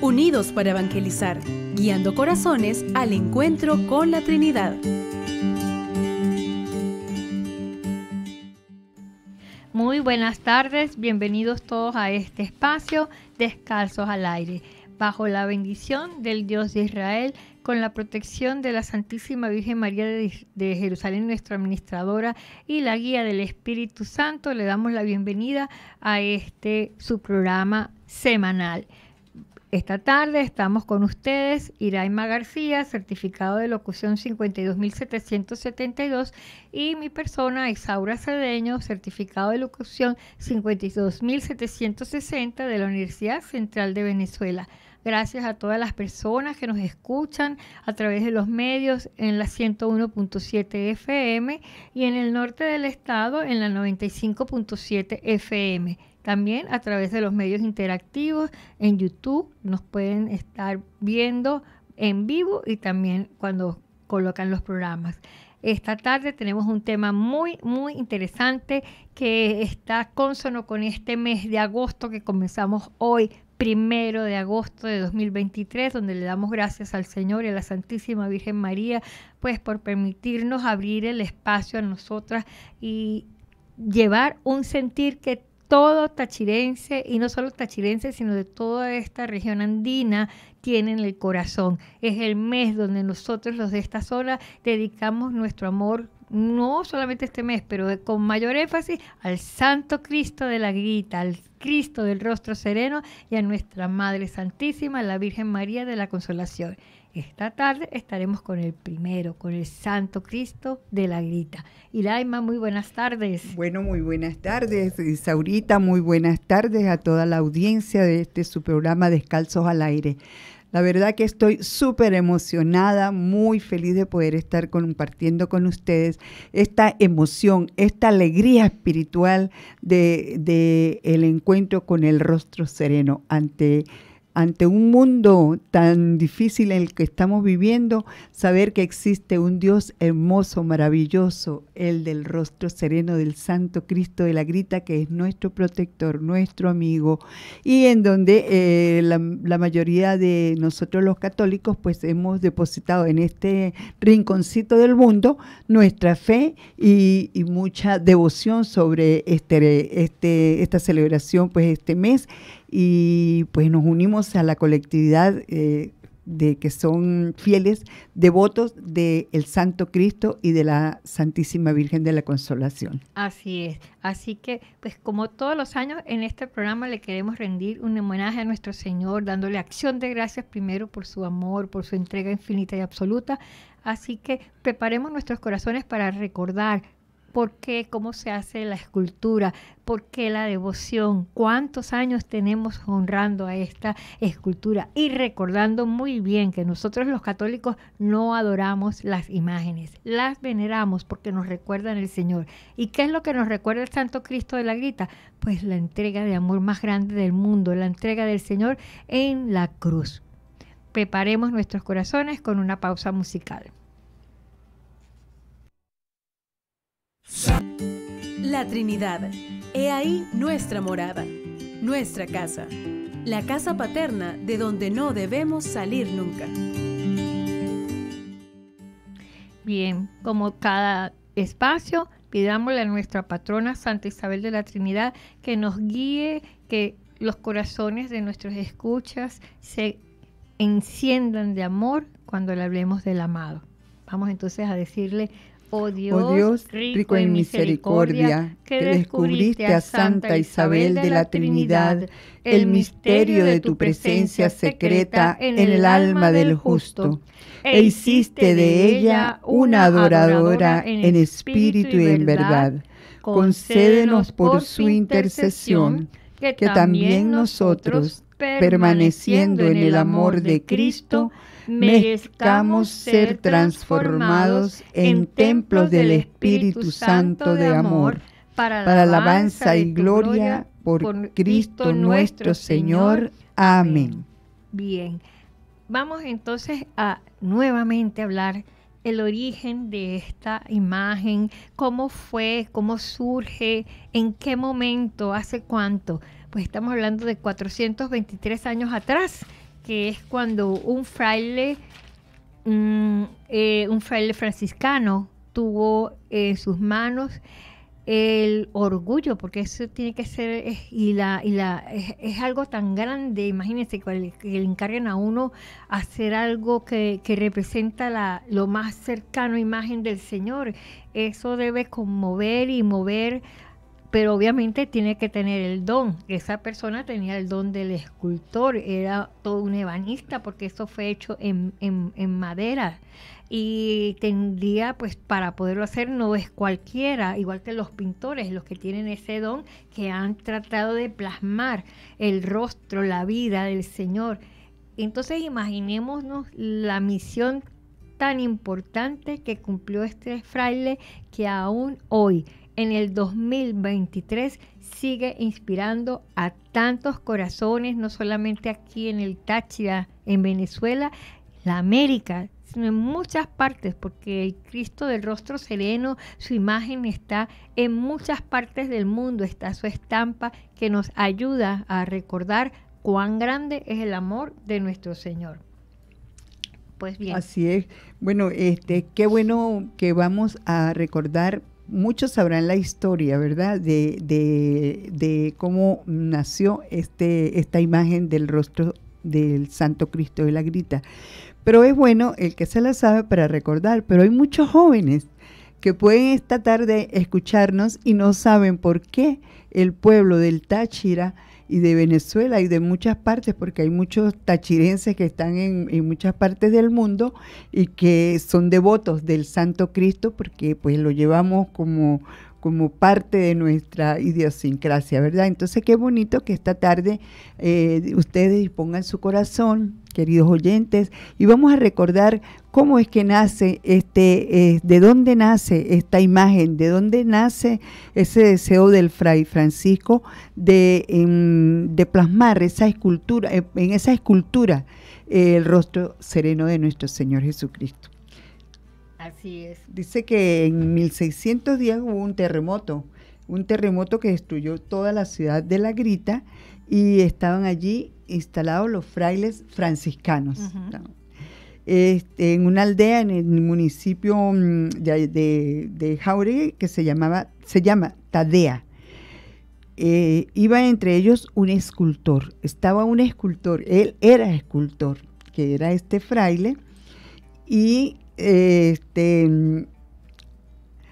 Unidos para evangelizar, guiando corazones al encuentro con la Trinidad. Muy buenas tardes, bienvenidos todos a este espacio Descalzos al aire, bajo la bendición del Dios de Israel, con la protección de la Santísima Virgen María de, Jerusalén, nuestra administradora, y la guía del Espíritu Santo, le damos la bienvenida a este su programa semanal. Esta tarde estamos con ustedes, Iraima García, certificado de locución 52772, y mi persona, Isaura Cedeño, certificado de locución 52760 de la Universidad Central de Venezuela. Gracias a todas las personas que nos escuchan a través de los medios en la 101.7 FM y en el norte del estado en la 95.7 FM. También a través de los medios interactivos en YouTube nos pueden estar viendo en vivo y también cuando colocan los programas. Esta tarde tenemos un tema muy, muy interesante que está consono con este mes de agosto que comenzamos hoy, primero de agosto de 2023, donde le damos gracias al Señor y a la Santísima Virgen María, pues por permitirnos abrir el espacio a nosotras y llevar un sentir que todo tachirense, y no solo tachirense, sino de toda esta región andina, tienen el corazón. Es el mes donde nosotros los de esta zona dedicamos nuestro amor no solamente este mes, pero con mayor énfasis al Santo Cristo de la Guita, al Cristo del Rostro Sereno y a nuestra Madre Santísima, la Virgen María de la Consolación. Esta tarde estaremos con el primero, con el Santo Cristo de la Grita. Ilaima, muy buenas tardes. Bueno, muy buenas tardes, Isaurita, muy buenas tardes a toda la audiencia de este su programa Descalzos al Aire. La verdad que estoy súper emocionada, muy feliz de poder estar compartiendo con ustedes esta emoción, esta alegría espiritual de, de el encuentro con el rostro sereno ante ante un mundo tan difícil en el que estamos viviendo, saber que existe un Dios hermoso, maravilloso, el del rostro sereno del Santo Cristo de la Grita, que es nuestro protector, nuestro amigo, y en donde eh, la, mayoría de nosotros los católicos pues hemos depositado en este rinconcito del mundo nuestra fe y, mucha devoción sobre este, este, esta celebración, pues este mes y pues nos unimos a la colectividad eh, de que son fieles devotos del el Santo Cristo y de la Santísima Virgen de la Consolación. Así es. Así que, pues como todos los años, en este programa le queremos rendir un homenaje a nuestro Señor, dándole acción de gracias primero por su amor, por su entrega infinita y absoluta. Así que preparemos nuestros corazones para recordar, por qué, cómo se hace la escultura, por qué la devoción, cuántos años tenemos honrando a esta escultura y recordando muy bien que nosotros los católicos no adoramos las imágenes, las veneramos porque nos recuerdan el Señor. ¿Y qué es lo que nos recuerda el Santo Cristo de la Grita? Pues la entrega de amor más grande del mundo, la entrega del Señor en la cruz. Preparemos nuestros corazones con una pausa musical. La Trinidad. He ahí nuestra morada, nuestra casa, la casa paterna de donde no debemos salir nunca. Bien, como cada espacio, pidámosle a nuestra patrona Santa Isabel de la Trinidad que nos guíe, que los corazones de nuestros escuchas se enciendan de amor cuando le hablemos del amado. Vamos entonces a decirle Oh, oh Dios, rico en misericordia, que descubriste a Santa Isabel de la Trinidad el misterio de tu presencia secreta en el alma del justo, e, e hiciste de ella una adoradora en espíritu y en verdad. Concédenos por su intercesión que también nosotros, permaneciendo en el amor de Cristo, merezcamos ser transformados en templos del Espíritu Santo de amor, para alabanza y gloria por Cristo nuestro Señor. Amén. Bien, vamos entonces a nuevamente hablar el origen de esta imagen, cómo fue, cómo surge, en qué momento, hace cuánto. Pues estamos hablando de 423 años atrás que es cuando un fraile, un eh, fraile franciscano tuvo en eh, sus manos el orgullo, porque eso tiene que ser, y la, y la, es, algo tan grande, imagínense que le, encarguen a uno hacer algo que, representa la, lo más cercano imagen del Señor. Eso debe conmover y mover pero obviamente tiene que tener el don. Esa persona tenía el don del escultor, era todo un ebanista porque eso fue hecho en, en madera y tendría pues para poderlo hacer no es cualquiera, igual que los pintores, los que tienen ese don que han tratado de plasmar el rostro, la vida del Señor. Entonces imaginémonos la misión tan importante que cumplió este fraile que aún hoy en el 2023 sigue inspirando a tantos corazones, no solamente aquí en el Táchira, en Venezuela, la América, sino en muchas partes, porque el Cristo del rostro sereno, su imagen está en muchas partes del mundo, está su estampa que nos ayuda a recordar cuán grande es el amor de nuestro Señor. Pues bien. Así es. Bueno, este, qué bueno que vamos a recordar muchos sabrán la historia, ¿verdad? De, cómo nació este, esta imagen del rostro del Santo Cristo de la Grita. Pero es bueno el que se la sabe para recordar, pero hay muchos jóvenes que pueden esta tarde escucharnos y no saben por qué el pueblo del Táchira y de Venezuela y de muchas partes, porque hay muchos tachirenses que están en, en, muchas partes del mundo y que son devotos del Santo Cristo, porque pues lo llevamos como como parte de nuestra idiosincrasia, ¿verdad? Entonces qué bonito que esta tarde eh, ustedes dispongan su corazón, queridos oyentes, y vamos a recordar cómo es que nace este, eh, de dónde nace esta imagen, de dónde nace ese deseo del fray Francisco de, em, plasmar esa escultura, eh, en esa escultura el rostro sereno de nuestro Señor Jesucristo. Así es. Dice que en 1610 hubo un terremoto, un terremoto que destruyó toda la ciudad de La Grita y estaban allí instalados los frailes franciscanos. Este, en una aldea en el municipio mm, de, de, Jauregui que se llamaba, se llama Tadea. Eh, iba entre ellos un escultor, estaba un escultor, él era escultor, que era este fraile, y este,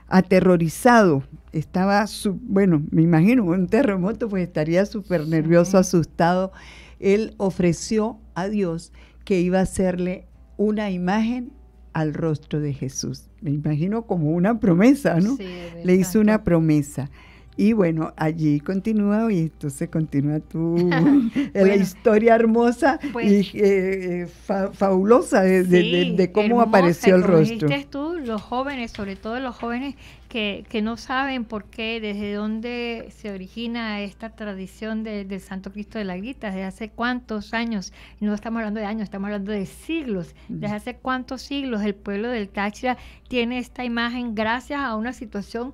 aterrorizado. Estaba, bueno, me imagino, un terremoto, pues estaría súper nervioso, asustado. Él ofreció a Dios que iba a hacerle una imagen al rostro de Jesús. Me imagino como una promesa, ¿no? Le hizo una promesa. Y bueno, allí continúa y entonces continúa tu la historia hermosa y pues eh, eh, fabulosa de, cómo apareció el rostro. tú, los jóvenes, sobre todo los jóvenes que, no saben por qué, desde dónde se origina esta tradición del Santo Cristo de la Guita, desde hace cuántos años, no estamos hablando de años, estamos hablando de siglos, desde hace cuántos siglos el pueblo del Táchira tiene esta imagen gracias a una situación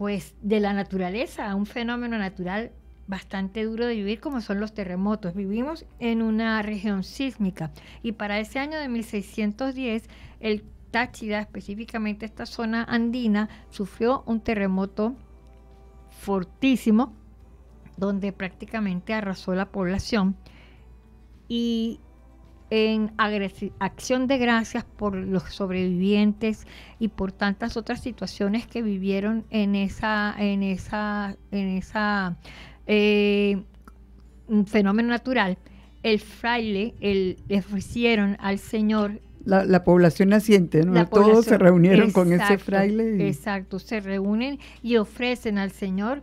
pues de la naturaleza, un fenómeno natural bastante duro de vivir como son los terremotos. Vivimos en una región sísmica y para ese año de 1610 el Táchira, específicamente esta zona andina, sufrió un terremoto fortísimo donde prácticamente arrasó la población y en acción de gracias por los sobrevivientes y por tantas otras situaciones que vivieron en esa, en esa, en esa eh, fenómeno natural, el fraile, el, le ofrecieron al Señor la, población naciente, ¿no? Todos se reunieron con ese fraile. Exacto, se reúnen y ofrecen al Señor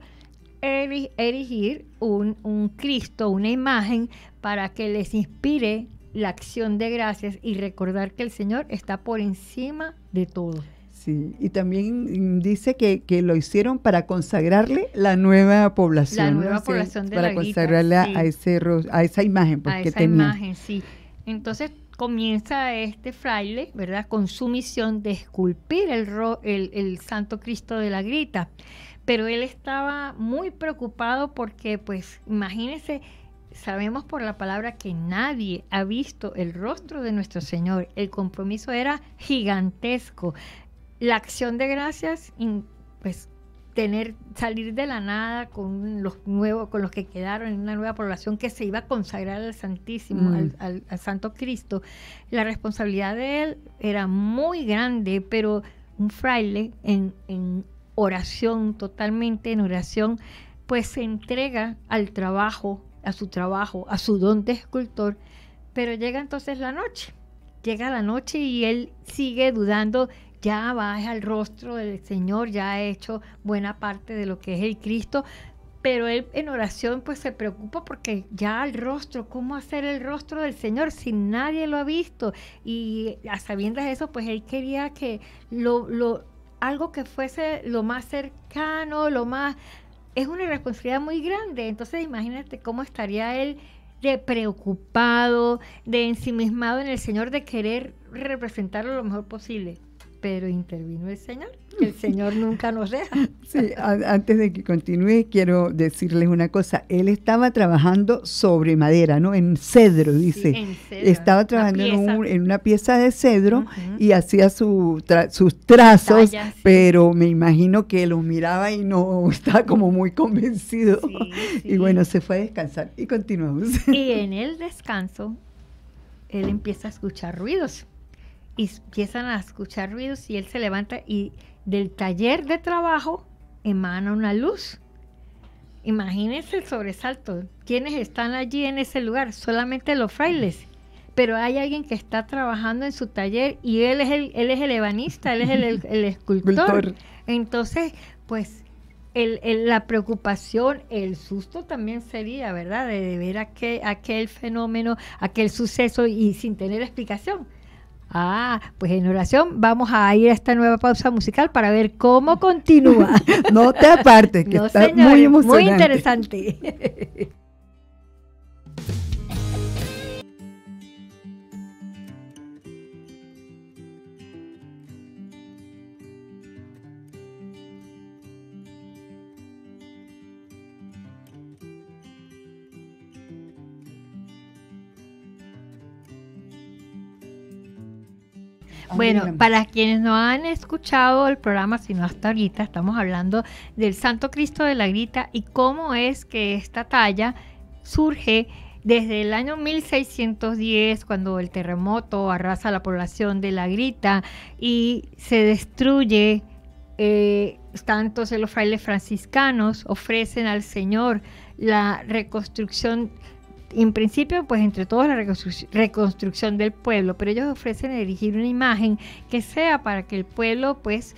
erigir un, un Cristo, una imagen para que les inspire la acción de gracias y recordar que el Señor está por encima de todo. Sí, y también dice que, lo hicieron para consagrarle la nueva población. La nueva población de Para la consagrarla a, ese, a esa imagen pues, a esa imagen, sí. Entonces comienza este fraile, ¿verdad? Con su misión de esculpir el, ro el, el Santo Cristo de la Grita. Pero él estaba muy preocupado porque, pues, imagínense sabemos por la palabra que nadie ha visto el rostro de nuestro Señor. El compromiso era gigantesco. La acción de gracias, pues tener salir de la nada con los nuevos, con los que quedaron en una nueva población que se iba a consagrar al Santísimo, mm. al, Santo Cristo. La responsabilidad de él era muy grande, pero un fraile en oración, totalmente en oración, pues se entrega al trabajo a su trabajo, a su don de escultor, pero llega entonces la noche, llega la noche y él sigue dudando, ya baja al rostro del Señor, ya ha hecho buena parte de lo que es el Cristo, pero él en oración pues se preocupa porque ya el rostro, ¿cómo hacer el rostro del Señor si nadie lo ha visto? Y a sabiendas de eso, pues él quería que algo que fuese lo más cercano, lo más es una responsabilidad muy grande. Entonces imagínate cómo estaría él de preocupado, de ensimismado en el Señor, de querer representarlo lo mejor posible pero intervino el Señor. El Señor nunca nos deja. Sí, antes de que continúe, quiero decirles una cosa. Él estaba trabajando sobre madera, ¿no? En cedro, dice. en cedro, estaba trabajando en, una pieza de cedro y hacía sus trazos, pero me imagino que lo miraba y no estaba como muy convencido. y bueno, se fue a descansar y continuamos. Y en el descanso, él empieza a escuchar ruidos y empiezan a escuchar ruidos y él se levanta y del taller de trabajo emana una luz. Imagínense el sobresalto. ¿Quiénes están allí en ese lugar? Solamente los frailes. Pero hay alguien que está trabajando en su taller y él es el, él el él es el, escultor. Entonces, pues la preocupación, el susto también sería, ¿verdad? De, ver aquel, fenómeno, aquel suceso y sin tener explicación. Ah, pues en oración vamos a ir a esta nueva pausa musical para ver cómo continúa. no te apartes, que está muy emocionante. Muy interesante. Bueno, para quienes no han escuchado el programa, sino hasta ahorita, estamos hablando del Santo Cristo de la Grita y cómo es que esta talla surge desde el año 1610, cuando el terremoto arrasa la población de la Grita y se destruye. Eh, tantos de los frailes franciscanos ofrecen al Señor la reconstrucción en principio, pues entre todos la reconstrucción del pueblo, pero ellos ofrecen erigir una imagen que sea para que el pueblo, pues,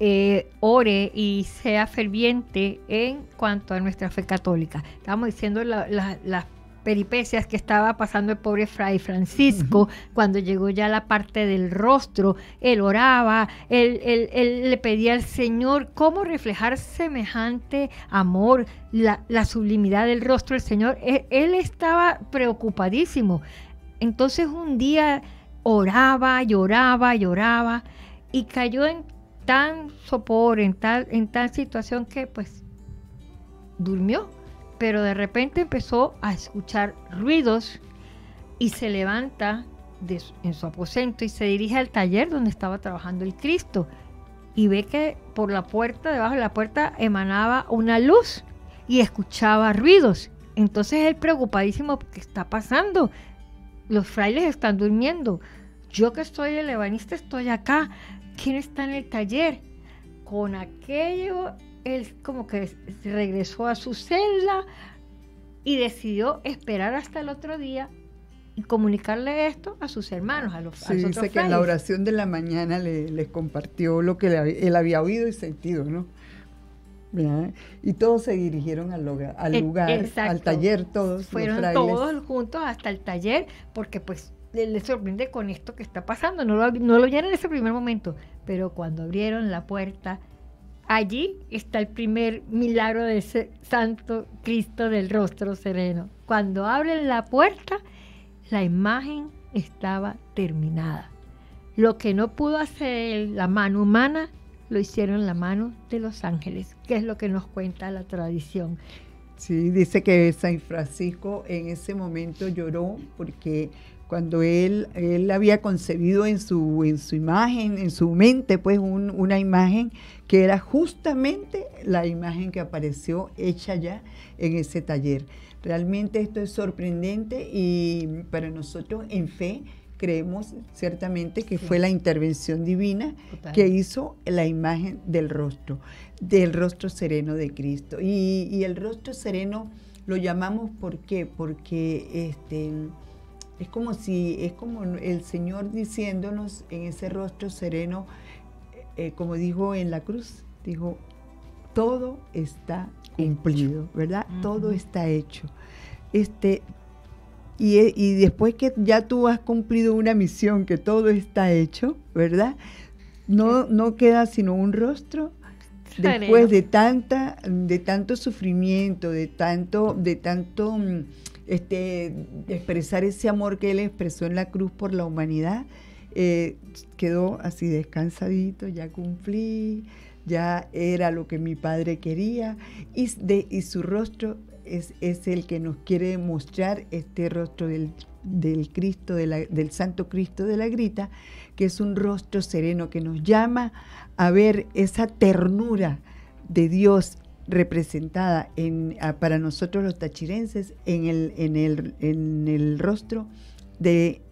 eh, ore y sea ferviente en cuanto a nuestra fe católica. Estamos diciendo la, la, las peripecias que estaba pasando el pobre Fray Francisco, cuando llegó ya la parte del rostro, él oraba, él, le pedía al Señor cómo reflejar semejante amor, la, sublimidad del rostro del Señor. E, él, estaba preocupadísimo. Entonces un día oraba, lloraba, lloraba y cayó en tan sopor, en tal, en tal situación que pues durmió pero de repente empezó a escuchar ruidos y se levanta en su aposento y se dirige al taller donde estaba trabajando el Cristo y ve que por la puerta, debajo de la puerta, emanaba una luz y escuchaba ruidos. Entonces él preocupadísimo, ¿qué está pasando? Los frailes están durmiendo. Yo que estoy el ebanista estoy acá. ¿Quién está en el taller? Con aquello él como que regresó a su celda y decidió esperar hasta el otro día y comunicarle esto a sus hermanos, a los sí, dice que en la oración de la mañana les compartió lo que él había oído y sentido, ¿no? Y todos se dirigieron al e-, lugar, al, lugar, al taller, todos. Fueron todos juntos hasta el taller, porque pues le, sorprende con esto que está pasando. No lo, no lo oyeron en ese primer momento, pero cuando abrieron la puerta, Allí está el primer milagro de ese Santo Cristo del rostro sereno. Cuando abren la puerta, la imagen estaba terminada. Lo que no pudo hacer la mano humana, lo hicieron la mano de los ángeles, que es lo que nos cuenta la tradición. Sí, dice que San Francisco en ese momento lloró porque cuando él, había concebido en su, en su imagen, en su mente, pues una imagen que era justamente la imagen que apareció hecha ya en ese taller. Realmente esto es sorprendente y para nosotros en fe creemos ciertamente que fue la intervención divina que hizo la imagen del rostro, del rostro sereno de Cristo. Y, el rostro sereno lo llamamos ¿por qué? Porque este, es como si, es como el Señor diciéndonos en ese rostro sereno, eh, como dijo en la cruz, dijo, todo está cumplido, ¿verdad? Todo está hecho. Este, y, después que ya tú has cumplido una misión, que todo está hecho, ¿verdad? No, no queda sino un rostro después de tanta, de tanto sufrimiento, de tanto, de tanto mm, este, expresar ese amor que Él expresó en la cruz por la humanidad, eh, quedó así descansadito, ya cumplí, ya era lo que mi Padre quería, y, su rostro es, el que nos quiere mostrar este rostro del, Cristo, del Santo Cristo de la Grita, que es un rostro sereno que nos llama a ver esa ternura de Dios representada en, para nosotros los tachirenses en el, en en el rostro de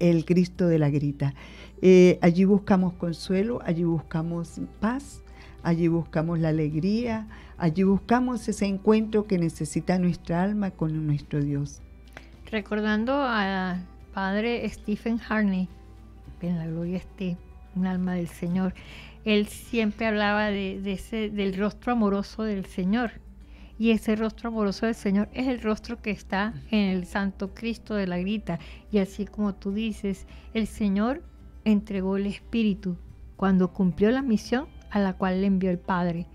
el Cristo de la Grita. Eh, allí buscamos consuelo, allí buscamos paz, allí buscamos la alegría, allí buscamos ese encuentro que necesita nuestra alma con nuestro Dios. Recordando al padre Stephen Harney, en la gloria esté, un alma del Señor, él siempre hablaba de, ese, del rostro amoroso del Señor. Y ese rostro amoroso del Señor es el rostro que está en el Santo Cristo de la Grita. Y así como tú dices, el Señor entregó el Espíritu cuando cumplió la misión a la cual le envió el Padre.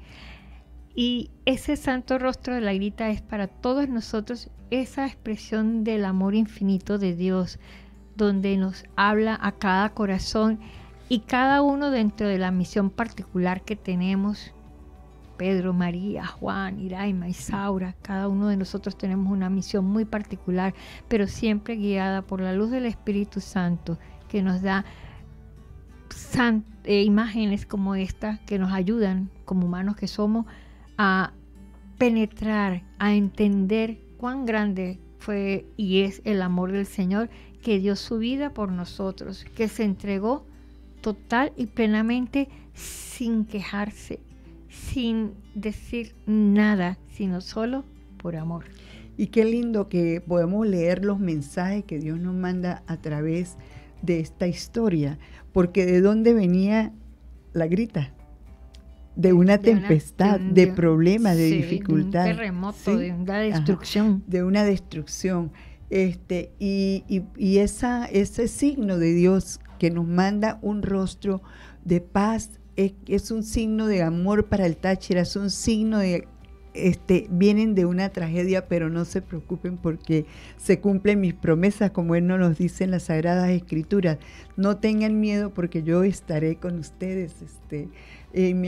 Y ese santo rostro de la grita es para todos nosotros esa expresión del amor infinito de Dios, donde nos habla a cada corazón y cada uno dentro de la misión particular que tenemos, Pedro, María, Juan, Iraima, Isaura, cada uno de nosotros tenemos una misión muy particular, pero siempre guiada por la luz del Espíritu Santo que nos da eh, imágenes como esta que nos ayudan como humanos que somos a penetrar, a entender cuán grande fue y es el amor del Señor que dio su vida por nosotros, que se entregó total y plenamente sin quejarse, sin decir nada, sino solo por amor. Y qué lindo que podemos leer los mensajes que Dios nos manda a través de esta historia, porque de dónde venía la grita, de una tempestad, de, problemas, de dificultad. De un terremoto, de una destrucción. de una destrucción. Este, y, y esa, ese signo de Dios que nos manda un rostro de paz, es, es, un signo de amor para el Táchira, es un signo de... Este, vienen de una tragedia, pero no se preocupen porque se cumplen mis promesas, como Él nos los dice en las Sagradas Escrituras. No tengan miedo porque yo estaré con ustedes. Este,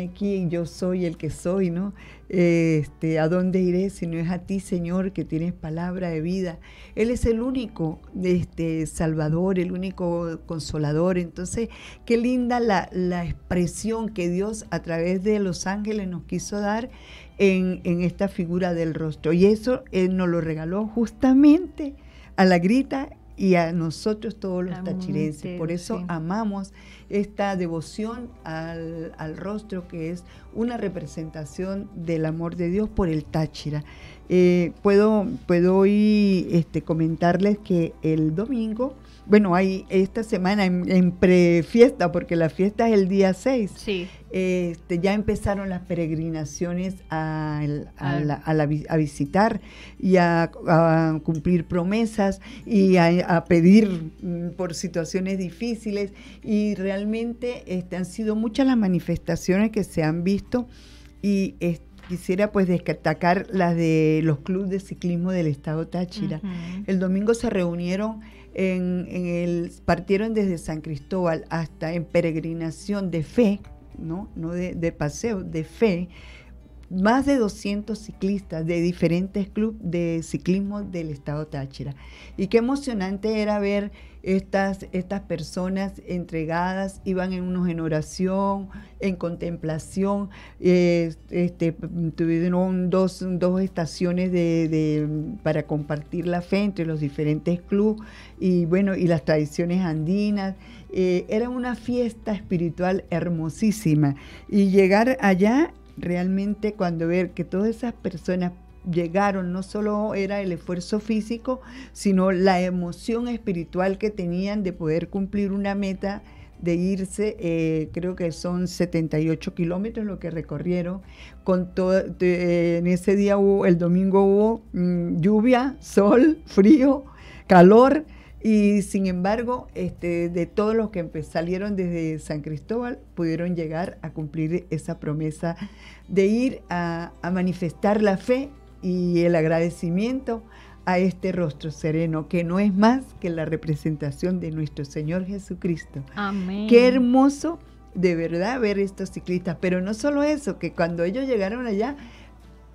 aquí, yo soy el que soy, ¿no? Este, ¿A dónde iré si no es a ti, Señor, que tienes palabra de vida? Él es el único este, salvador, el único consolador. Entonces, qué linda la, expresión que Dios a través de los ángeles nos quiso dar en, en esta figura del rostro. Y eso Él nos lo regaló justamente a la grita y a nosotros todos los tachirenses. Por eso amamos esta devoción al, al, rostro que es una representación del amor de Dios por el Táchira. Eh, puedo, puedo hoy este, comentarles que el domingo bueno, hay esta semana en, pre prefiesta, porque la fiesta es el día 6, sí. Este, ya empezaron las peregrinaciones a, visitar y a, cumplir promesas y a, pedir mm, por situaciones difíciles. Y realmente este, han sido muchas las manifestaciones que se han visto y quisiera pues destacar las de los clubes de ciclismo del estado Táchira. El domingo se reunieron en, el, partieron desde San Cristóbal hasta en peregrinación de fe, ¿no? No de paseo, de fe más de 200 ciclistas de diferentes clubes de ciclismo del estado Táchira. Y qué emocionante era ver estas, estas personas entregadas, iban en unos en oración, en contemplación, eh, este, tuvieron dos, estaciones de, para compartir la fe entre los diferentes clubes y bueno, y las tradiciones andinas. Eh, era una fiesta espiritual hermosísima y llegar allá realmente cuando ver que todas esas personas llegaron, no solo era el esfuerzo físico, sino la emoción espiritual que tenían de poder cumplir una meta, de irse, eh, creo que son 78 kilómetros lo que recorrieron. Con todo, en ese día hubo, el domingo hubo mm, lluvia, sol, frío, calor, y sin embargo, este, de todos los que salieron desde San Cristóbal, pudieron llegar a cumplir esa promesa de ir a, manifestar la fe y el agradecimiento a este rostro sereno, que no es más que la representación de nuestro Señor Jesucristo. Amén. Qué hermoso de verdad ver estos ciclistas, pero no solo eso, que cuando ellos llegaron allá,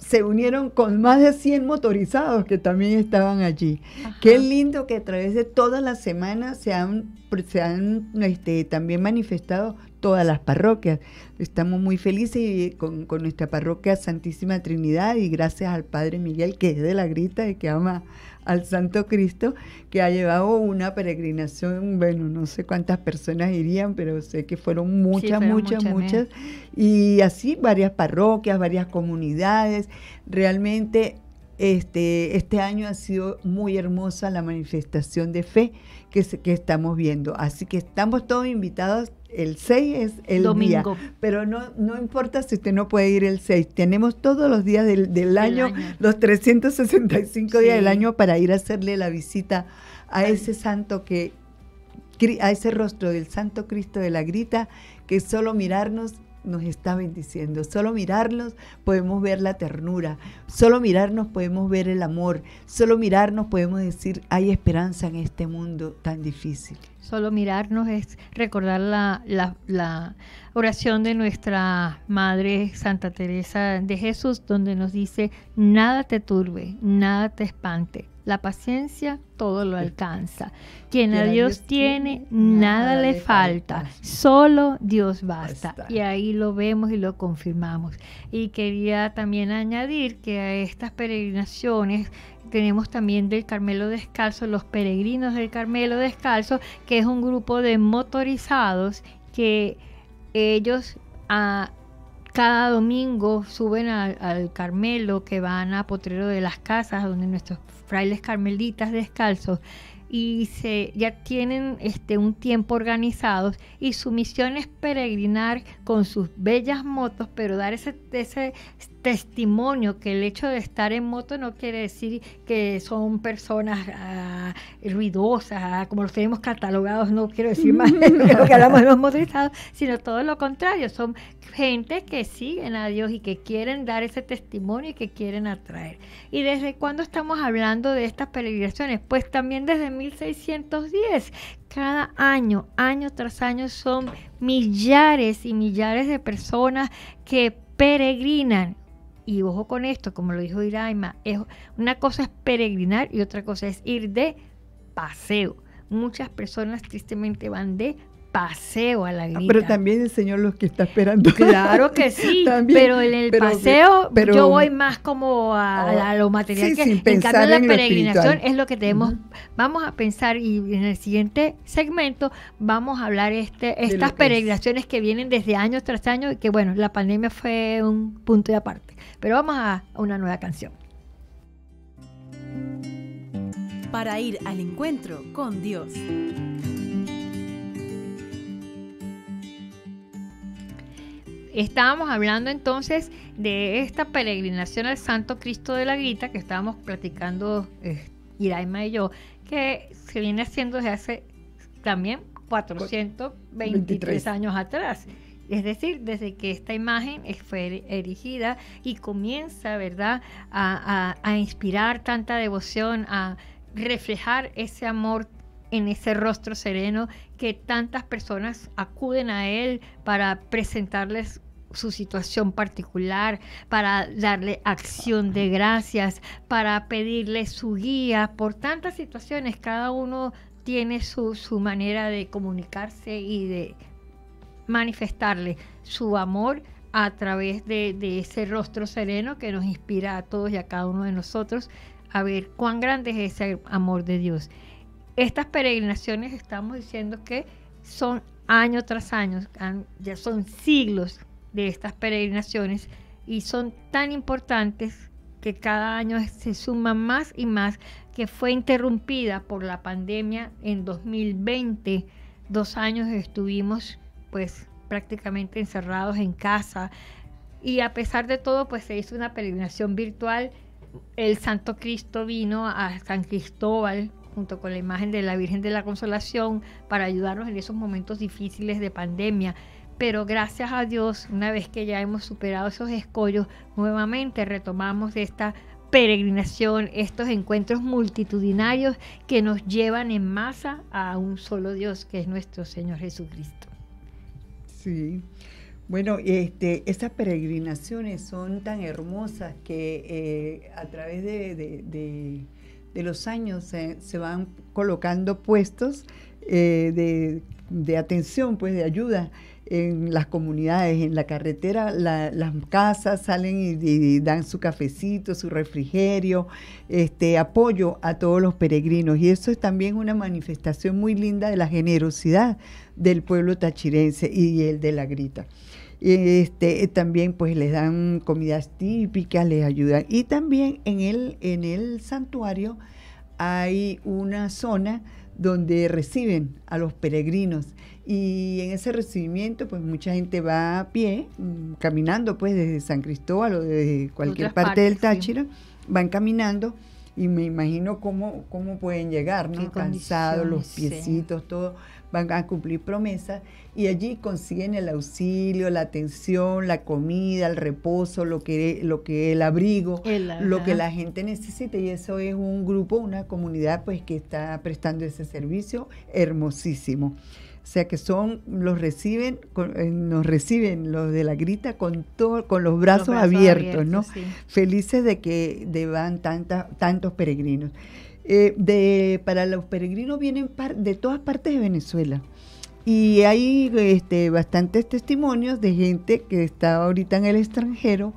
se unieron con más de 100 motorizados que también estaban allí. Qué lindo que a través de todas las semanas se han, se han este, también manifestado todas las parroquias. Estamos muy felices con, con, nuestra parroquia Santísima Trinidad y gracias al Padre Miguel que es de la grita y que ama al Santo Cristo, que ha llevado una peregrinación, bueno, no sé cuántas personas irían, pero sé que fueron muchas, muchas, muchas, Y así varias parroquias, varias comunidades. Realmente este, este año ha sido muy hermosa la manifestación de fe que, que estamos viendo. Así que estamos todos invitados el 6 es el Domingo. Pero no, importa si usted no puede ir el 6. Tenemos todos los días del, del año, los 365 días del año para ir a hacerle la visita a ese santo que a ese rostro del Santo Cristo de la Grita que solo mirarnos nos está bendiciendo. Solo mirarnos podemos ver la ternura, solo mirarnos podemos ver el amor, solo mirarnos podemos decir hay esperanza en este mundo tan difícil. Solo mirarnos es recordar la, oración de nuestra Madre Santa Teresa de Jesús, donde nos dice, nada te turbe, nada te espante, la paciencia todo lo alcanza. Quien a Dios tiene, nada, le falta. Solo Dios basta. Y ahí lo vemos y lo confirmamos. Y quería también añadir que a estas peregrinaciones tenemos también del Carmelo Descalzo, los peregrinos del Carmelo Descalzo, que es un grupo de motorizados que ellos a, cada domingo suben al, al Carmelo, que van a Potrero de las Casas, donde nuestros frailes carmelitas descalzos y se, ya tienen este, un tiempo organizados y su misión es peregrinar con sus bellas motos, pero dar ese, ese testimonio que el hecho de estar en moto no quiere decir que son personas ah, ruidosas, ah, como los tenemos catalogados, no quiero decir más de lo que hablamos de los motorizados, sino todo lo contrario, son gente que siguen a Dios y que quieren dar ese testimonio y que quieren atraer. ¿Y desde cuando estamos hablando de estas peregrinaciones? Pues también desde 1.610. Cada año, año tras año, son millares y millares de personas que peregrinan. Y ojo con esto, como lo dijo Iraima, una cosa es peregrinar y otra cosa es ir de paseo. Muchas personas tristemente van de paseo a la ah, grita. pero también el Señor los que está esperando. Claro que sí, pero en el paseo yo voy más como a, oh, lo material que en en la peregrinación es lo que tenemos. Vamos a pensar y en el siguiente segmento vamos a hablar este estas peregrinaciones que vienen desde año tras año y que bueno, la pandemia fue un punto de aparte. Pero vamos a una nueva canción. Para ir al encuentro con Dios. estábamos hablando entonces de esta peregrinación al Santo Cristo de la Grita que estábamos platicando eh, Iraima y yo, que se viene haciendo desde hace también 423 años atrás. Es decir, desde que esta imagen fue erigida y comienza, ¿verdad?, a, a inspirar tanta devoción, a reflejar ese amor en ese rostro sereno que tantas personas acuden a él para presentarles su situación particular, para darle acción de gracias, para pedirle su guía por tantas situaciones. Cada uno tiene su, manera de comunicarse y de manifestarle su amor a través de, de ese rostro sereno que nos inspira a todos y a cada uno de nosotros a ver cuán grande es ese amor de Dios. Estas peregrinaciones estamos diciendo que son año tras año, ya son siglos de estas peregrinaciones y son tan importantes que cada año se suman más y más, que fue interrumpida por la pandemia en 2020. Dos años estuvimos pues prácticamente encerrados en casa y a pesar de todo pues se hizo una peregrinación virtual. El Santo Cristo vino a San Cristóbal junto con la imagen de la Virgen de la Consolación para ayudarnos en esos momentos difíciles de pandemia. Pero gracias a Dios, una vez que ya hemos superado esos escollos, nuevamente retomamos esta peregrinación, estos encuentros multitudinarios que nos llevan en masa a un solo Dios, que es nuestro Señor Jesucristo. Sí. Bueno, este, estas peregrinaciones son tan hermosas que eh, a través de de los años se van colocando puestos eh, de, atención, pues de ayuda en las comunidades, en la carretera, las casas salen y, dan su cafecito, su refrigerio, este apoyo a todos los peregrinos. Y eso es también una manifestación muy linda de la generosidad del pueblo tachirense y el de la grita. Este, también pues les dan comidas típicas, les ayudan. Y también en el, en el santuario hay una zona donde reciben a los peregrinos y en ese recibimiento pues mucha gente va a pie, mm, caminando pues desde San Cristóbal o desde cualquier parte del Táchira, van caminando y me imagino cómo, cómo pueden llegar, ¿no? Cansados, los piecitos, todo van a cumplir promesas y allí consiguen el auxilio, la atención, la comida, el reposo, lo que, lo que el abrigo, lo que la gente necesite y eso es un grupo, una comunidad pues que está prestando ese servicio hermosísimo. O sea que son, los reciben, eh, nos reciben los de la grita con con los brazos, abiertos, ¿no? Felices de que van tantas, tantos peregrinos. Eh, de, para los peregrinos vienen de todas partes de Venezuela. Y hay este, bastantes testimonios de gente que está ahorita en el extranjero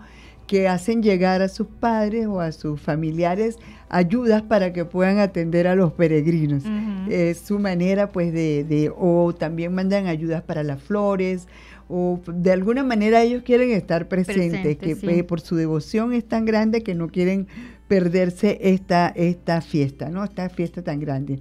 que hacen llegar a sus padres o a sus familiares ayudas para que puedan atender a los peregrinos. Es su manera pues de, o también mandan ayudas para las flores, o de alguna manera ellos quieren estar presentes, que eh, por su devoción es tan grande que no quieren perderse esta, esta fiesta, ¿no? Esta fiesta tan grande.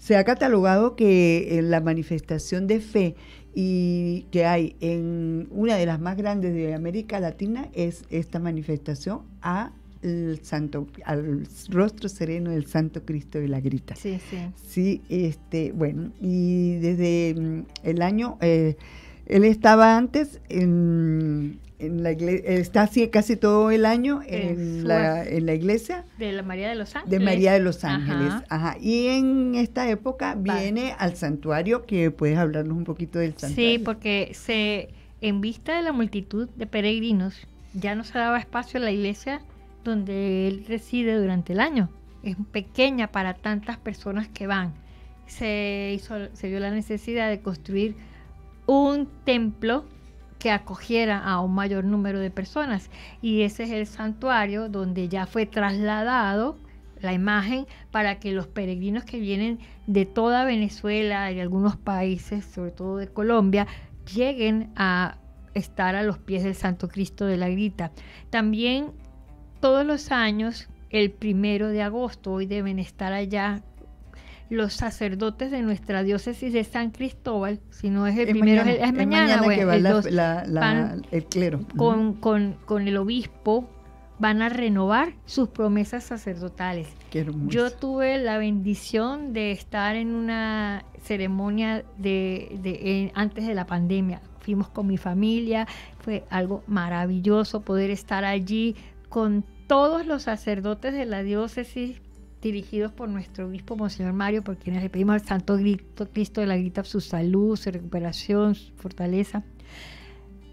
Se ha catalogado que eh, la manifestación de fe y que hay en una de las más grandes de América Latina es esta manifestación a el santo, al rostro sereno del Santo Cristo de la Grita. Sí, sí. Sí, este, bueno, y desde mm, el año, eh, él estaba antes en, en la iglesia, está así casi todo el año en la, iglesia. De la María de los Ángeles. De María de los Ángeles, ajá. Y en esta época viene al santuario, que puedes hablarnos un poquito del santuario. Sí, porque se, en vista de la multitud de peregrinos, ya no se daba espacio en la iglesia donde él reside durante el año. Es pequeña para tantas personas que van. Se, hizo, se vio la necesidad de construir un templo que acogiera a un mayor número de personas. Y ese es el santuario donde ya fue trasladado la imagen para que los peregrinos que vienen de toda Venezuela y algunos países, sobre todo de Colombia, lleguen a estar a los pies del Santo Cristo de la Grita. También todos los años, el primero de agosto, hoy deben estar allá los sacerdotes de nuestra diócesis de San Cristóbal, si no es el primero, es, mañana, el, clero. Con, el obispo van a renovar sus promesas sacerdotales. Yo tuve la bendición de estar en una ceremonia de, antes de la pandemia. Fuimos con mi familia, fue algo maravilloso poder estar allí con todos los sacerdotes de la diócesis dirigidos por nuestro obispo Monseñor Mario, por quienes le pedimos al Santo Grito, Cristo de la Grita su salud, su recuperación, su fortaleza,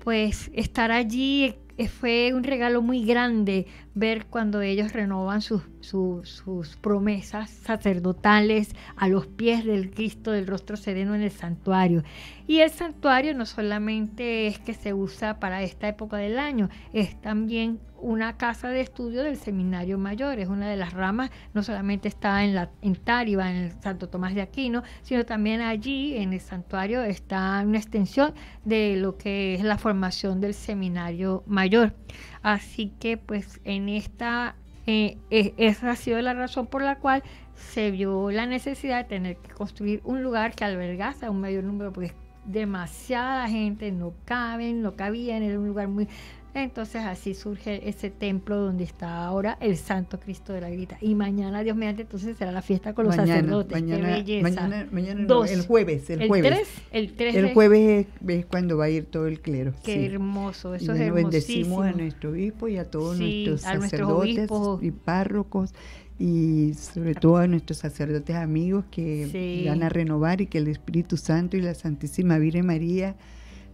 pues estar allí eh, fue un regalo muy grande ver cuando ellos renovan sus, sus, promesas sacerdotales a los pies del Cristo del rostro sereno en el santuario. Y el santuario no solamente es que se usa para esta época del año, es también una casa de estudio del seminario mayor, es una de las ramas, no solamente está en, la, en en el Santo Tomás de Aquino, sino también allí en el santuario está una extensión de lo que es la formación del seminario mayor. Así que pues en esta, eh, e, esa ha sido la razón por la cual se vio la necesidad de tener que construir un lugar que albergase a un mayor número, porque demasiada gente no caben, no cabían, era un lugar muy entonces así surge ese templo donde está ahora el Santo Cristo de la Grita. Y mañana, Dios mediante, entonces será la fiesta con los sacerdotes. Mañana, Mañana, el jueves, el, jueves. el, jueves es, cuando va a ir todo el clero. Qué hermoso, eso y es Bendecimos a nuestro obispo y a todos nuestros sacerdotes y párrocos y sobre todo a nuestros sacerdotes amigos que van a renovar y que el Espíritu Santo y la Santísima Virgen María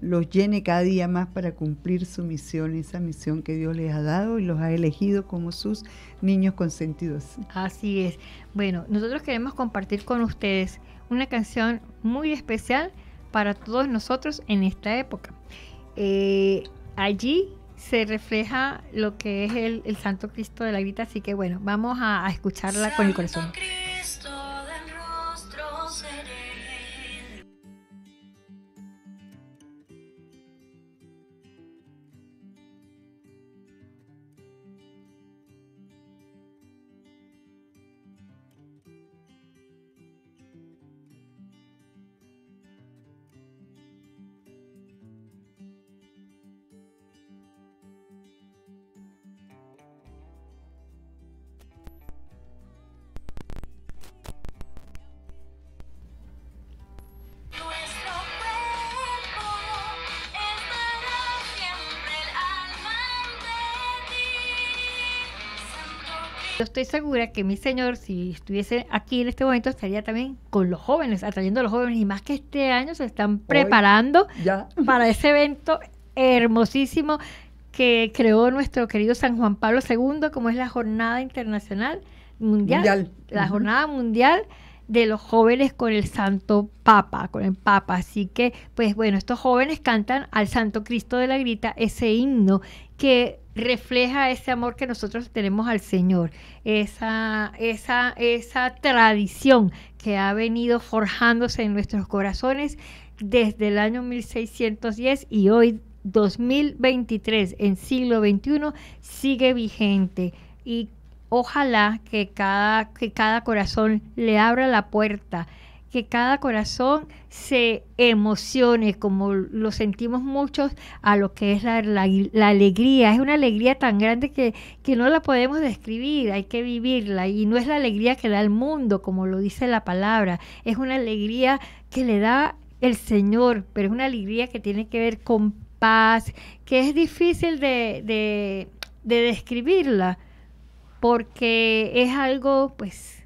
los llene cada día más para cumplir su misión, esa misión que Dios les ha dado y los ha elegido como sus niños consentidos. Así es. Bueno, nosotros queremos compartir con ustedes una canción muy especial para todos nosotros en esta época. Eh, allí se refleja lo que es el, Santo Cristo de la Grita, así que bueno, vamos a, escucharla con el corazón. Yo estoy segura que mi señor, si estuviese aquí en este momento, estaría también con los jóvenes, atrayendo a los jóvenes, y más que este año se están preparando para ese evento hermosísimo que creó nuestro querido San Juan Pablo II, como es la Jornada Internacional Mundial, la Jornada Mundial de los jóvenes con el Santo Papa, con el Papa. Así que, pues bueno, estos jóvenes cantan al Santo Cristo de la Grita ese himno que refleja ese amor que nosotros tenemos al Señor, esa, esa, esa tradición que ha venido forjándose en nuestros corazones desde el año 1610 y hoy 2023, en siglo XXI, sigue vigente. Y ojalá que cada, que cada corazón le abra la puerta que cada corazón se emocione como lo sentimos muchos a lo que es la, alegría. Es una alegría tan grande que, no la podemos describir, hay que vivirla. Y no es la alegría que da el mundo, como lo dice la palabra, es una alegría que le da el Señor, pero es una alegría que tiene que ver con paz, que es difícil de describirla, porque es algo pues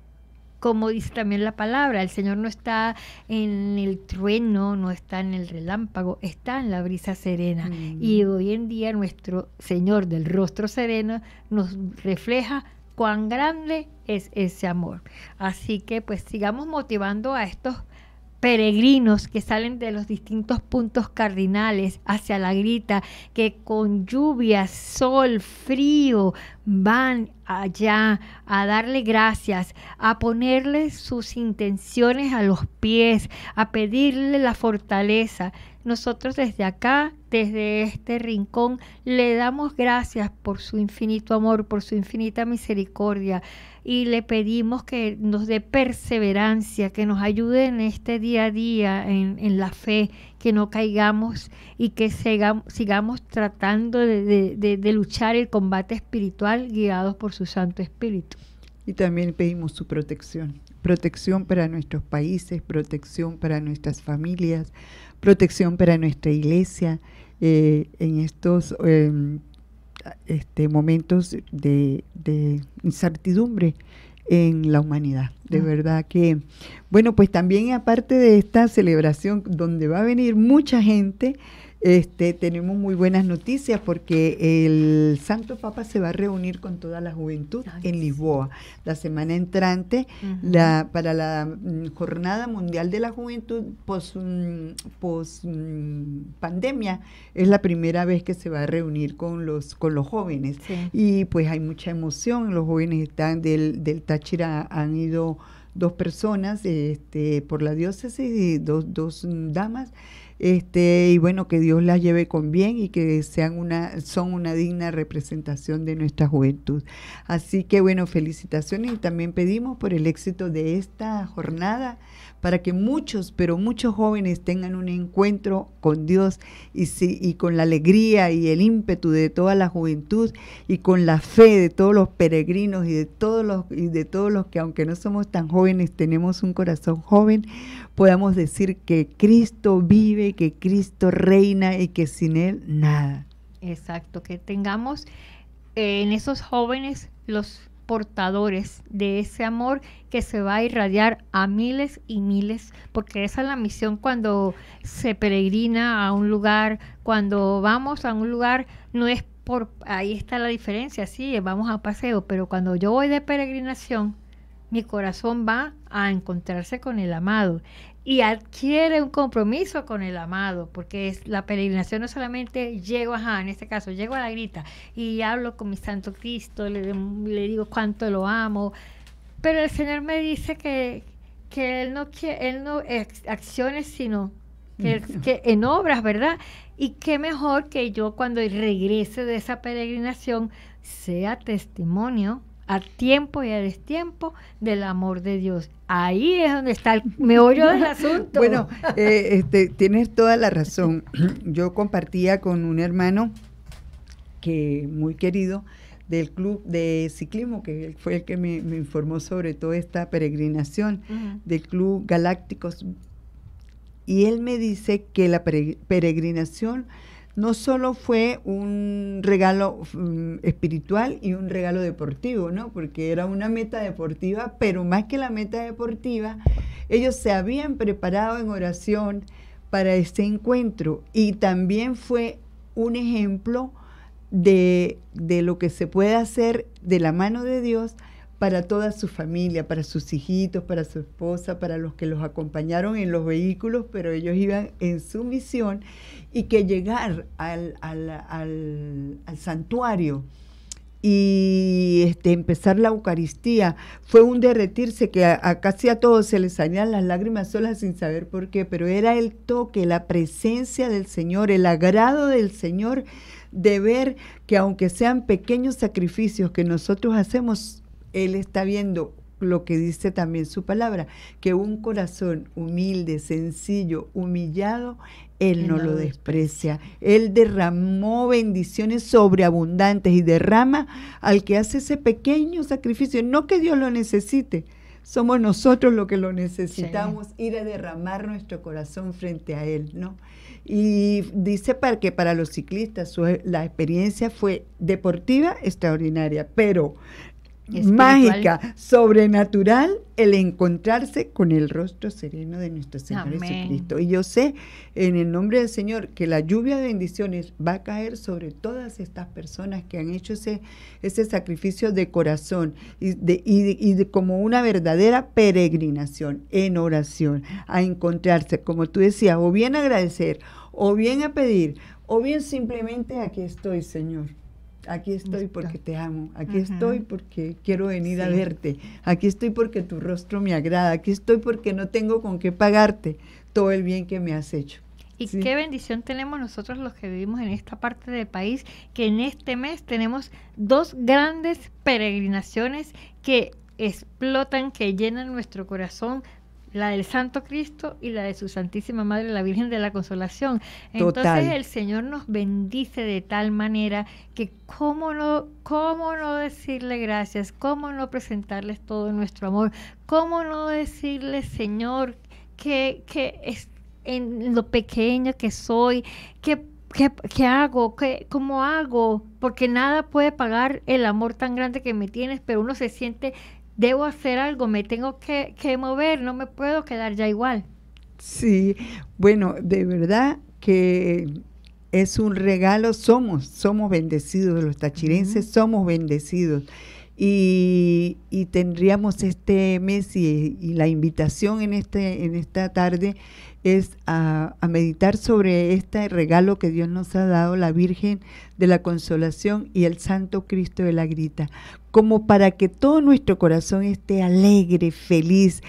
como dice también la palabra, el Señor no está en el trueno, no está en el relámpago, está en la brisa serena. Mm. Y hoy en día nuestro Señor del rostro sereno nos refleja cuán grande es ese amor. Así que pues sigamos motivando a estos peregrinos que salen de los distintos puntos cardinales hacia la grita, que con lluvia, sol, frío, van allá a darle gracias, a ponerle sus intenciones a los pies, a pedirle la fortaleza. Nosotros desde acá, desde este rincón, le damos gracias por su infinito amor, por su infinita misericordia y le pedimos que nos dé perseverancia, que nos ayude en este día a día, en, la fe, que no caigamos y que sigamos, tratando de, luchar el combate espiritual guiados por su Santo Espíritu. Y también pedimos su protección, protección para nuestros países, protección para nuestras familias, protección para nuestra iglesia eh, en estos... Eh, este, momentos de, incertidumbre en la humanidad. De ah. verdad que, bueno, pues también aparte de esta celebración donde va a venir mucha gente, este, tenemos muy buenas noticias porque el Santo Papa se va a reunir con toda la juventud en Lisboa la semana entrante para la mm, Jornada Mundial de la Juventud post, mm, mm, pandemia. Es la primera vez que se va a reunir con los, con los jóvenes y pues hay mucha emoción. Los jóvenes están del, Táchira han ido dos personas este, por la diócesis y dos, dos damas este, y bueno, que Dios las lleve con bien y que sean una, son una digna representación de nuestra juventud. Así que bueno, felicitaciones y también pedimos por el éxito de esta jornada para que muchos, pero muchos jóvenes tengan un encuentro con Dios y, si, y con la alegría y el ímpetu de toda la juventud y con la fe de todos los peregrinos y de todos los, y de todos los que aunque no somos tan jóvenes tenemos un corazón joven, podamos decir que Cristo vive, que Cristo reina y que sin Él nada. Exacto, que tengamos eh, en esos jóvenes los portadores de ese amor que se va a irradiar a miles y miles, porque esa es la misión cuando se peregrina a un lugar, cuando vamos a un lugar, no es por, ahí está la diferencia, sí, vamos a paseo, pero cuando yo voy de peregrinación, mi corazón va a encontrarse con el amado y adquiere un compromiso con el amado, porque es, la peregrinación no solamente llego, ajá, en este caso, llego a la grita y hablo con mi Santo Cristo, le, digo cuánto lo amo, pero el Señor me dice que, que Él no quiere, no acciones, sino que, mm. que, en obras, ¿verdad? Y qué mejor que yo cuando regrese de esa peregrinación sea testimonio a tiempo y a destiempo del amor de Dios. Ahí es donde está el meollo del asunto. Bueno, eh, este, tienes toda la razón. Yo compartía con un hermano que muy querido del club de ciclismo, que fue el que me, informó sobre toda esta peregrinación del club Galácticos. Y él me dice que la peregrinación no solo fue un regalo mm, espiritual y un regalo deportivo, ¿no? Porque era una meta deportiva, pero más que la meta deportiva, ellos se habían preparado en oración para este encuentro y también fue un ejemplo de, de lo que se puede hacer de la mano de Dios para toda su familia, para sus hijitos, para su esposa, para los que los acompañaron en los vehículos, pero ellos iban en su misión y que llegar al, al, al, santuario y este, empezar la Eucaristía fue un derretirse que a, casi a todos se les salían las lágrimas solas sin saber por qué, pero era el toque, la presencia del Señor, el agrado del Señor de ver que aunque sean pequeños sacrificios que nosotros hacemos, Él está viendo lo que dice también su palabra, que un corazón humilde, sencillo, humillado, él no lo desprecia. Él derramó bendiciones sobreabundantes y derrama al que hace ese pequeño sacrificio. No que Dios lo necesite, somos nosotros los que lo necesitamos, ir a derramar nuestro corazón frente a Él, ¿no? Y dice para que para los ciclistas la experiencia fue deportiva extraordinaria, pero mágica, sobrenatural, el encontrarse con el rostro sereno de nuestro Señor Jesucristo. Y yo sé, en el nombre del Señor, que la lluvia de bendiciones va a caer sobre todas estas personas que han hecho ese, ese sacrificio de corazón y, de, como una verdadera peregrinación en oración, a encontrarse, como tú decías, o bien agradecer, o bien a pedir, o bien simplemente aquí estoy, Señor aquí estoy porque te amo, aquí estoy porque quiero venir a verte, aquí estoy porque tu rostro me agrada, aquí estoy porque no tengo con qué pagarte todo el bien que me has hecho. Y qué bendición tenemos nosotros los que vivimos en esta parte del país, que en este mes tenemos dos grandes peregrinaciones que explotan, que llenan nuestro corazón la del Santo Cristo y la de su Santísima Madre, la Virgen de la Consolación. Entonces el Señor nos bendice de tal manera que cómo no, cómo no decirle gracias, cómo no presentarles todo nuestro amor, cómo no decirle, Señor, que, que es en lo pequeño que soy, que ¿Qué, hago? ¿Cómo hago? Porque nada puede pagar el amor tan grande que me tienes, pero uno se siente debo hacer algo, me tengo que, mover, no me puedo quedar ya igual. Sí, bueno, de verdad que es un regalo, somos, somos bendecidos, los tachirenses somos bendecidos. Y, y, tendríamos este mes y, la invitación en, este, en esta tarde es a, meditar sobre este regalo que Dios nos ha dado, la Virgen de la Consolación y el Santo Cristo de la Grita, como para que todo nuestro corazón esté alegre, feliz,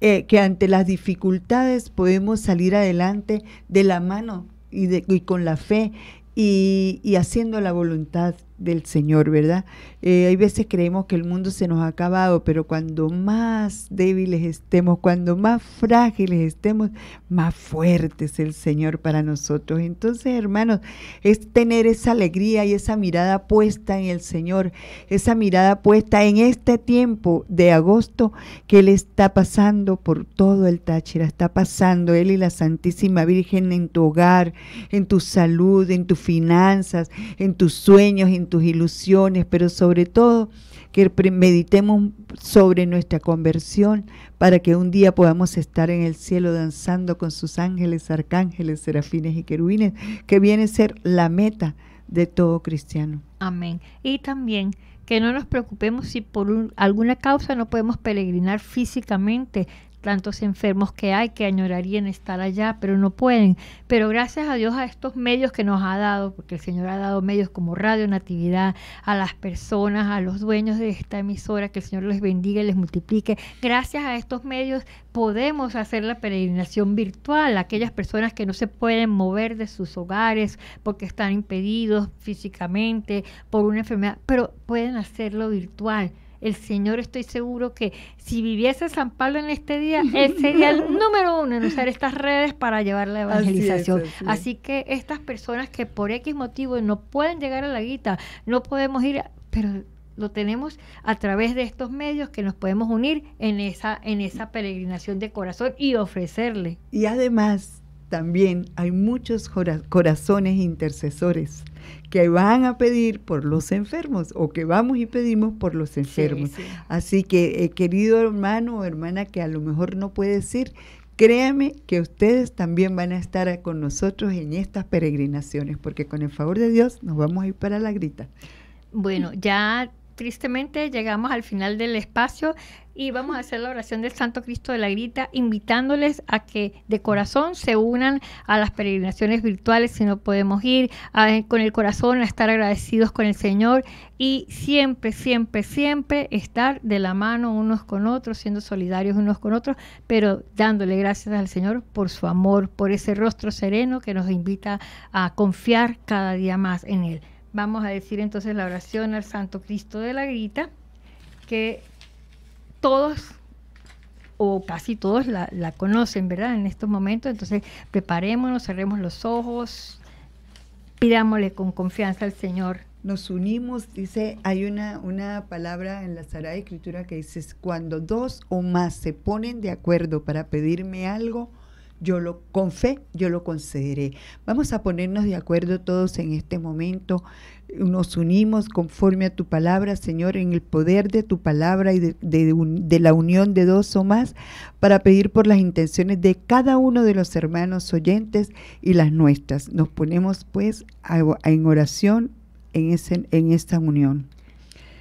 eh, que ante las dificultades podemos salir adelante de la mano y, con la fe y, y haciendo la voluntad del Señor, ¿verdad? Eh, hay veces creemos que el mundo se nos ha acabado, pero cuando más débiles estemos, cuando más frágiles estemos, más fuerte es el Señor para nosotros. Entonces, hermanos, es tener esa alegría y esa mirada puesta en el Señor, esa mirada puesta en este tiempo de agosto que Él está pasando por todo el Táchira, está pasando Él y la Santísima Virgen en tu hogar, en tu salud, en tus finanzas, en tus sueños, en tus ilusiones, pero sobre todo que meditemos sobre nuestra conversión para que un día podamos estar en el cielo danzando con sus ángeles, arcángeles, serafines y querubines, que viene a ser la meta de todo cristiano. Amén. Y también que no nos preocupemos si por alguna causa no podemos peregrinar físicamente, tantos enfermos que hay que añorarían estar allá, pero no pueden. Pero gracias a Dios a estos medios que nos ha dado, porque el Señor ha dado medios como Radio Natividad, a las personas, a los dueños de esta emisora, que el Señor les bendiga y les multiplique. Gracias a estos medios podemos hacer la peregrinación virtual, aquellas personas que no se pueden mover de sus hogares porque están impedidos físicamente por una enfermedad, pero pueden hacerlo virtual el Señor estoy seguro que si viviese San Pablo en este día, él sería el número uno en usar estas redes para llevar la evangelización. Así, que estas personas que por X motivo no pueden llegar a la guita, no podemos ir, pero lo tenemos a través de estos medios que nos podemos unir en esa, en esa peregrinación de corazón y ofrecerle. Y además, también hay muchos corazones intercesores que van a pedir por los enfermos o que vamos y pedimos por los enfermos. Así que, eh, querido hermano o hermana que a lo mejor no puede decir, créame que ustedes también van a estar con nosotros en estas peregrinaciones, porque con el favor de Dios nos vamos a ir para la grita. Bueno, ya tristemente llegamos al final del espacio y vamos a hacer la oración del Santo Cristo de la Grita, invitándoles a que de corazón se unan a las peregrinaciones virtuales si no podemos ir, con el corazón a estar agradecidos con el Señor y siempre, siempre, siempre estar de la mano unos con otros, siendo solidarios unos con otros, pero dándole gracias al Señor por su amor, por ese rostro sereno que nos invita a confiar cada día más en Él. Vamos a decir entonces la oración al Santo Cristo de la Grita, que todos o casi todos la, conocen, ¿verdad? En estos momentos, entonces preparémonos, cerremos los ojos, pidámosle con confianza al Señor. Nos unimos, dice, hay una, una palabra en la Sagrada Escritura que dice, cuando dos o más se ponen de acuerdo para pedirme algo, yo lo, con fe, yo lo concederé. Vamos a ponernos de acuerdo todos en este momento. Nos unimos conforme a tu palabra, Señor, en el poder de tu palabra y de, la unión de dos o más, para pedir por las intenciones de cada uno de los hermanos oyentes y las nuestras. Nos ponemos pues en oración en, esta unión.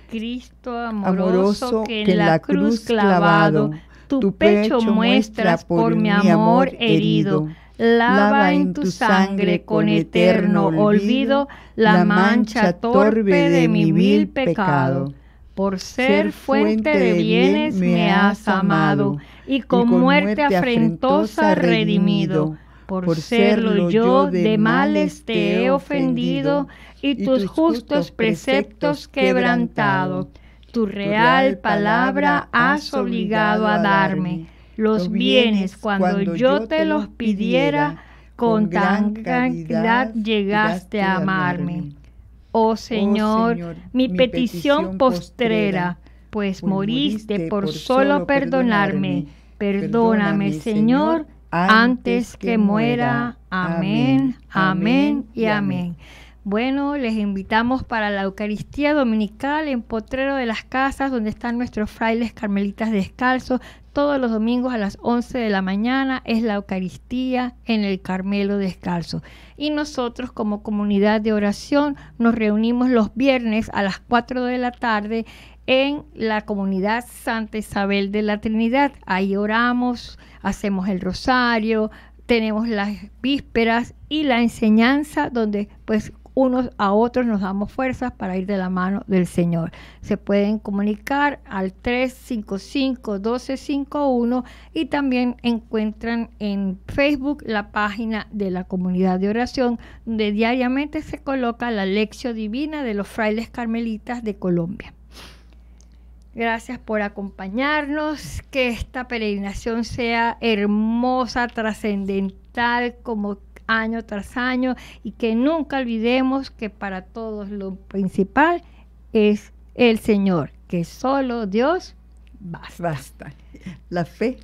Cristo amoroso, que, en la, cruz, clavado tu, pecho, muestra por mi amor herido. Lava en tu sangre con eterno olvido la mancha torpe de mi vil pecado. Por ser fuente de bienes me has amado y con muerte afrentosa redimido. Por serlo yo de males te he ofendido y tus justos preceptos quebrantado tu real palabra has obligado a darme los bienes cuando yo te los pidiera, con tan cantidad llegaste a amarme. Oh, oh Señor, mi petición postrera, pues, pues moriste por solo perdonarme. Perdóname, Señor, antes que muera. Amén, amén y amén. Bueno, les invitamos para la Eucaristía Dominical en Potrero de las Casas, donde están nuestros frailes carmelitas descalzos. Todos los domingos a las 11 de la mañana es la Eucaristía en el Carmelo Descalzo. Y nosotros como comunidad de oración nos reunimos los viernes a las 4 de la tarde en la comunidad Santa Isabel de la Trinidad. Ahí oramos, hacemos el rosario, tenemos las vísperas y la enseñanza donde pues unos a otros nos damos fuerzas para ir de la mano del Señor. Se pueden comunicar al 355-1251 y también encuentran en Facebook la página de la comunidad de oración donde diariamente se coloca la lección divina de los frailes carmelitas de Colombia. Gracias por acompañarnos, que esta peregrinación sea hermosa, trascendental, como año tras año y que nunca olvidemos que para todos lo principal es el Señor, que solo Dios basta. La fe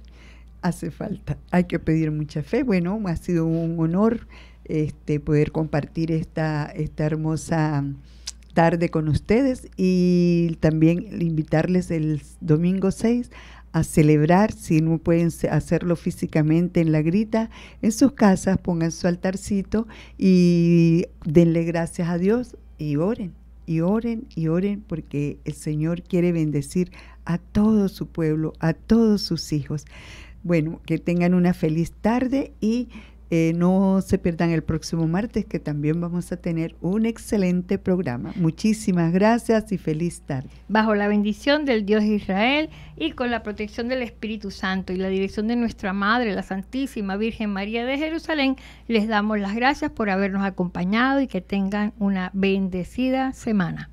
hace falta. Hay que pedir mucha fe. Bueno, me ha sido un honor este, poder compartir esta, esta hermosa tarde con ustedes y también invitarles el domingo 6 a celebrar, si no pueden hacerlo físicamente en la grita, en sus casas pongan su altarcito y denle gracias a Dios y oren, y oren, y oren, porque el Señor quiere bendecir a todo su pueblo, a todos sus hijos. Bueno, que tengan una feliz tarde y eh, no se pierdan el próximo martes, que también vamos a tener un excelente programa. Muchísimas gracias y feliz tarde. Bajo la bendición del Dios de Israel y con la protección del Espíritu Santo y la dirección de nuestra Madre, la Santísima Virgen María de Jerusalén, les damos las gracias por habernos acompañado y que tengan una bendecida semana.